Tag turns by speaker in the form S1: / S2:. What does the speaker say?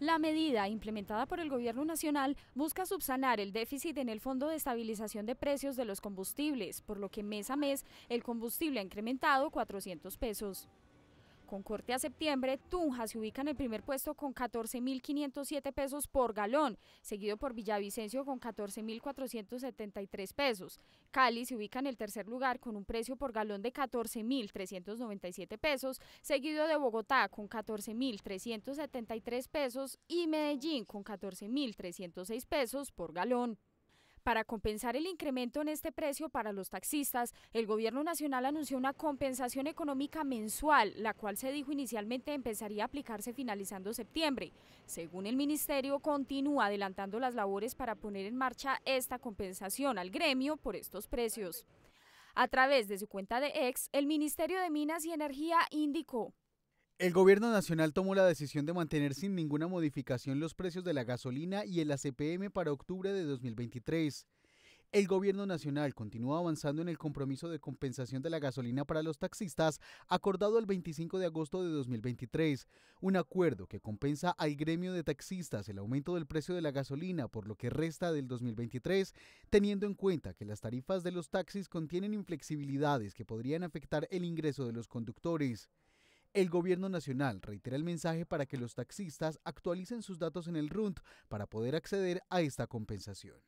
S1: La medida implementada por el Gobierno Nacional busca subsanar el déficit en el Fondo de Estabilización de Precios de los Combustibles, por lo que mes a mes el combustible ha incrementado 400 pesos con corte a septiembre, Tunja se ubica en el primer puesto con 14.507 pesos por galón, seguido por Villavicencio con 14.473 pesos. Cali se ubica en el tercer lugar con un precio por galón de 14.397 pesos, seguido de Bogotá con 14.373 pesos y Medellín con 14.306 pesos por galón. Para compensar el incremento en este precio para los taxistas, el Gobierno Nacional anunció una compensación económica mensual, la cual se dijo inicialmente empezaría a aplicarse finalizando septiembre. Según el Ministerio, continúa adelantando las labores para poner en marcha esta compensación al gremio por estos precios. A través de su cuenta de ex, el Ministerio de Minas y Energía indicó
S2: el gobierno nacional tomó la decisión de mantener sin ninguna modificación los precios de la gasolina y el ACPM para octubre de 2023. El gobierno nacional continúa avanzando en el compromiso de compensación de la gasolina para los taxistas acordado el 25 de agosto de 2023, un acuerdo que compensa al gremio de taxistas el aumento del precio de la gasolina por lo que resta del 2023, teniendo en cuenta que las tarifas de los taxis contienen inflexibilidades que podrían afectar el ingreso de los conductores. El gobierno nacional reitera el mensaje para que los taxistas actualicen sus datos en el RUNT para poder acceder a esta compensación.